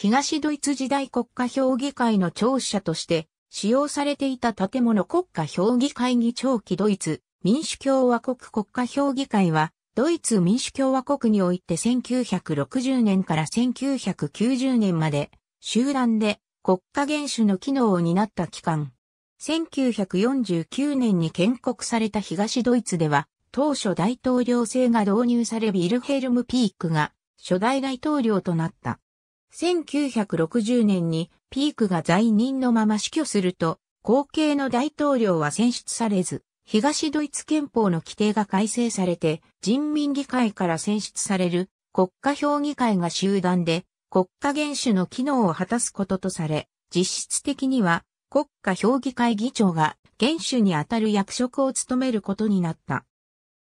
東ドイツ時代国家評議会の庁舎として使用されていた建物国家評議会議長期ドイツ民主共和国国家評議会はドイツ民主共和国において1960年から1990年まで集団で国家元首の機能を担った機関。1949年に建国された東ドイツでは当初大統領制が導入されビルヘルム・ピークが初代大統領となった。1960年にピークが在任のまま死去すると、後継の大統領は選出されず、東ドイツ憲法の規定が改正されて、人民議会から選出される国家評議会が集団で国家元首の機能を果たすこととされ、実質的には国家評議会議長が元首にあたる役職を務めることになった。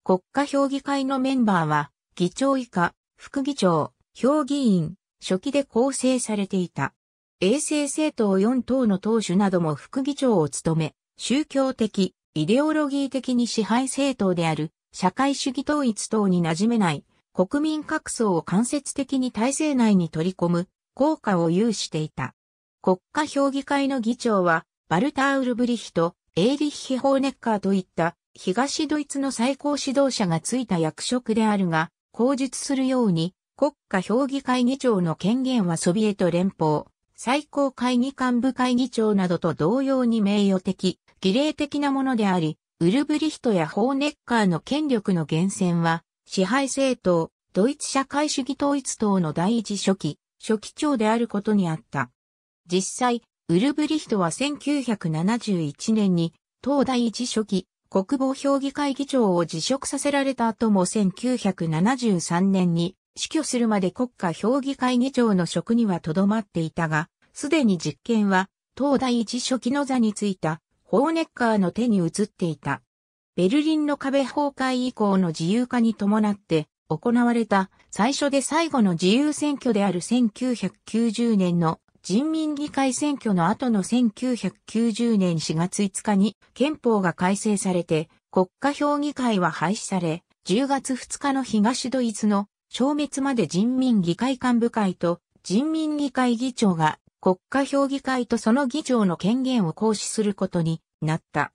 国家評議会のメンバーは、議長以下、副議長、評議員、初期で構成されていた。衛星政党4党の党首なども副議長を務め、宗教的、イデオロギー的に支配政党である社会主義統一党に馴染めない国民格層を間接的に体制内に取り込む効果を有していた。国家評議会の議長はバルター・ウルブリヒとエーリッヒ・ホーネッカーといった東ドイツの最高指導者がついた役職であるが、口述するように国家評議会議長の権限はソビエト連邦、最高会議幹部会議長などと同様に名誉的、儀礼的なものであり、ウルブリヒトやホーネッカーの権力の源泉は、支配政党、ドイツ社会主義統一党の第一書記、書記長であることにあった。実際、ウルブリヒトは1971年に、党第一書記、国防評議会議長を辞職させられた後も1973年に死去するまで国家評議会議長の職にはとどまっていたが、すでに実権は、東大一初期の座についた、ホーネッカーの手に移っていた。ベルリンの壁崩壊以降の自由化に伴って、行われた最初で最後の自由選挙である1990年の人民議会選挙の後の1990年4月5日に憲法が改正されて国家評議会は廃止され10月2日の東ドイツの消滅まで人民議会幹部会と人民議会議長が国家評議会とその議長の権限を行使することになった。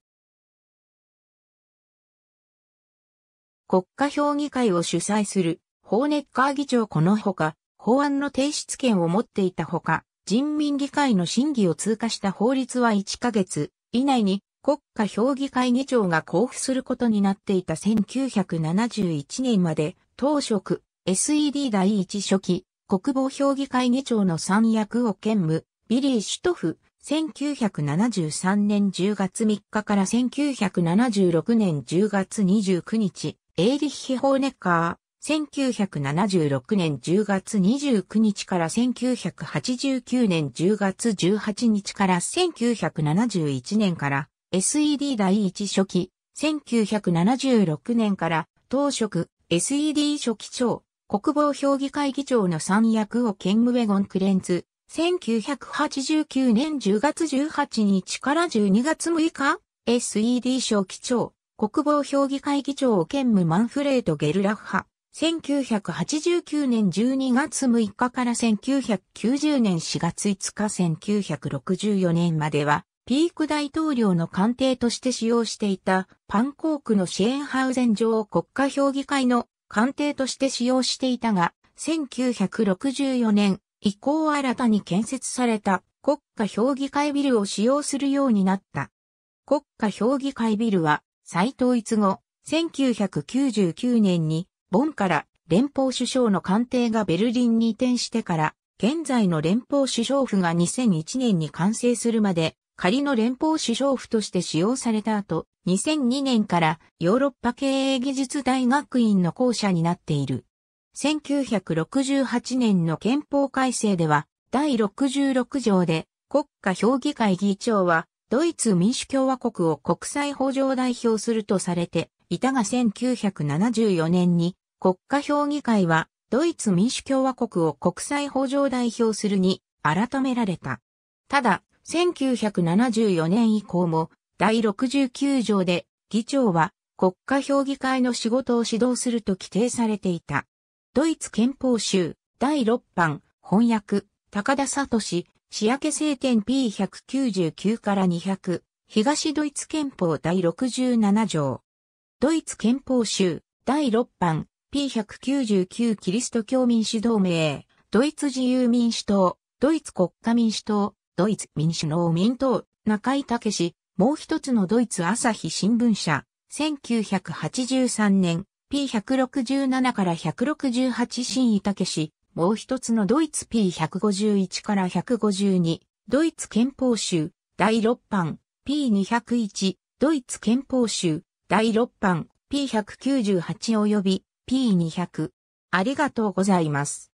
国家評議会を主催するホーネッカー議長このほか法案の提出権を持っていたほか人民議会の審議を通過した法律は1ヶ月以内に国家評議会議長が交付することになっていた1971年まで当職 SED 第一書記、国防評議会議長の三役を兼務、ビリー・シュトフ、1973年10月3日から1976年10月29日、エイリッヒ・ホーネッカー、1976年10月29日から1989年10月18日から1971年から SED 第一書記、1976年から当職 SED 書記長、国防評議会議長の三役をケンムウェゴン・クレンズ、1989年10月18日から12月6日、SED 省機長、国防評議会議長を兼務マンフレート・ゲルラッハ、1989年12月6日から1990年4月5日1964年までは、ピーク大統領の官邸として使用していたパンコークのシェーンハウゼン上国家評議会の官邸として使用していたが、1964年以降新たに建設された国家評議会ビルを使用するようになった。国家評議会ビルは、再統一後、1999年に、ボンから連邦首相の官邸がベルリンに移転してから、現在の連邦首相府が2001年に完成するまで仮の連邦首相府として使用された後、2002年からヨーロッパ経営技術大学院の校舎になっている。1968年の憲法改正では、第66条で国家評議会議長は、ドイツ民主共和国を国際法上代表するとされていたが1974年に国家評議会はドイツ民主共和国を国際法上代表するに改められた。ただ、1974年以降も第69条で議長は国家評議会の仕事を指導すると規定されていた。ドイツ憲法集第6版翻訳高田聡氏訳聖典 P199 から200東ドイツ憲法第67条ドイツ憲法集第6版 P199 キリスト教民主同盟ドイツ自由民主党ドイツ国家民主党ドイツ民主農民党、中井武氏、もう一つのドイツ朝日新聞社、1983年、P167 から168新井武氏、もう一つのドイツ P151 から152、ドイツ憲法集、第6版、P201、ドイツ憲法集、第6版、P198 及び P200。ありがとうございます。